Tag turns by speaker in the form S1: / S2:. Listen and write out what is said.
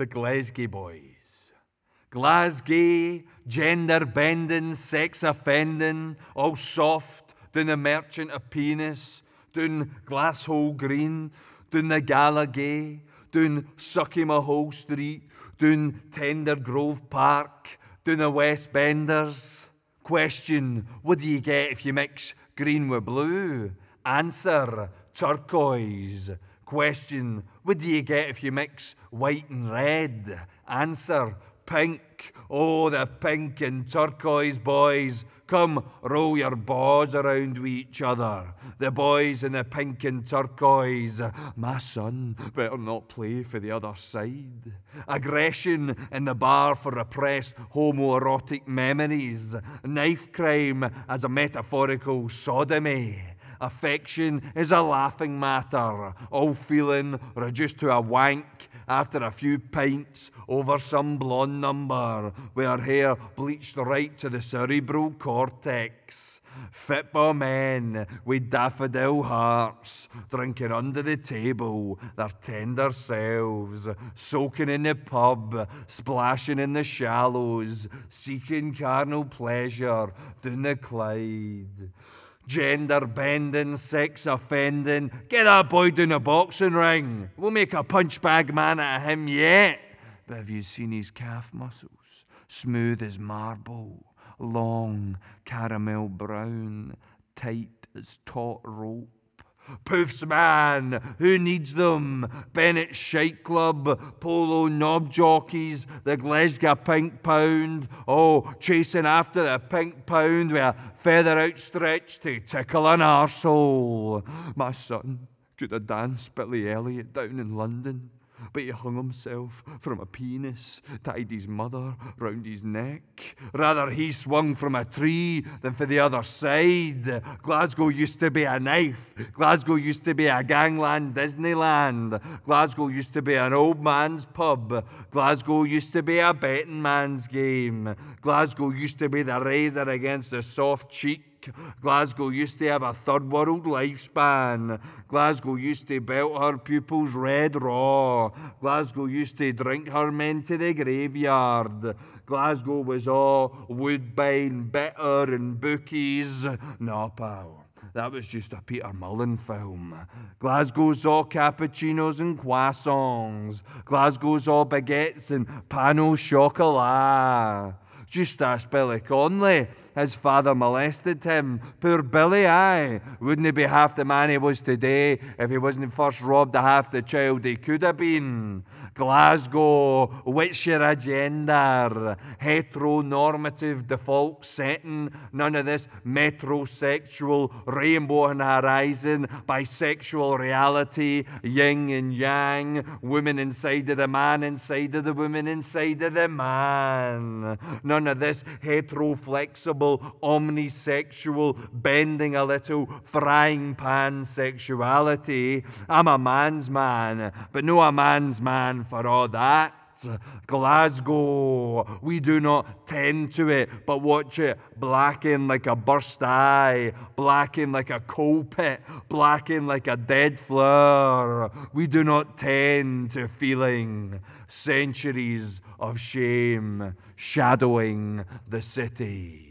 S1: the Glasgow boys. Glasgow, gender bending, sex offending, all soft, doing the merchant of penis, doing Glasshole Green, doing the Gala Gay, doing Sucky Mahole Street, doing Tender Grove Park, doing the West Benders. Question What do you get if you mix green with blue? Answer Turquoise. Question What do you get if you mix white and red? Answer Pink. Oh, the pink and turquoise boys. Come, roll your balls around we each other. The boys in the pink and turquoise. My son better not play for the other side. Aggression in the bar for repressed homoerotic memories. Knife crime as a metaphorical sodomy. Affection is a laughing matter, all feeling reduced to a wank after a few pints over some blonde number, with her hair bleached right to the cerebral cortex. Football men with daffodil hearts, drinking under the table, their tender selves, soaking in the pub, splashing in the shallows, seeking carnal pleasure down the Clyde. Gender bending, sex offending. Get that boy down a boxing ring. We'll make a punchbag man out of him yet. But have you seen his calf muscles? Smooth as marble, long, caramel brown, tight as taut rope. Poof's Man, who needs them? Bennett's Shite Club, Polo Knob Jockeys, the Glesga Pink Pound, oh, chasing after the Pink Pound with a feather outstretched to tickle an arsehole. My son could have danced Billy Elliot down in London but he hung himself from a penis, tied his mother round his neck. Rather, he swung from a tree than for the other side. Glasgow used to be a knife. Glasgow used to be a gangland Disneyland. Glasgow used to be an old man's pub. Glasgow used to be a betting man's game. Glasgow used to be the razor against the soft cheek Glasgow used to have a third world lifespan. Glasgow used to belt her pupils red raw. Glasgow used to drink her men to the graveyard. Glasgow was all woodbine, bitter, and bookies. No, pal. That was just a Peter Mullen film. Glasgow's all cappuccinos and croissants. Glasgow's all baguettes and pano chocolat. Just ask Billy Conley. His father molested him. Poor Billy, aye. Wouldn't he be half the man he was today if he wasn't first robbed of half the child he could have been? Glasgow, what's your agenda? Heteronormative default setting, none of this metrosexual rainbow and horizon, bisexual reality, yin and yang, woman inside of the man, inside of the woman, inside of the man. None of this hetero flexible, omnisexual, bending a little, frying pan sexuality. I'm a man's man, but no a man's man for all that. Glasgow, we do not tend to it, but watch it blacken like a burst eye, blacken like a coal pit, blacken like a dead flower. We do not tend to feeling centuries of shame shadowing the city.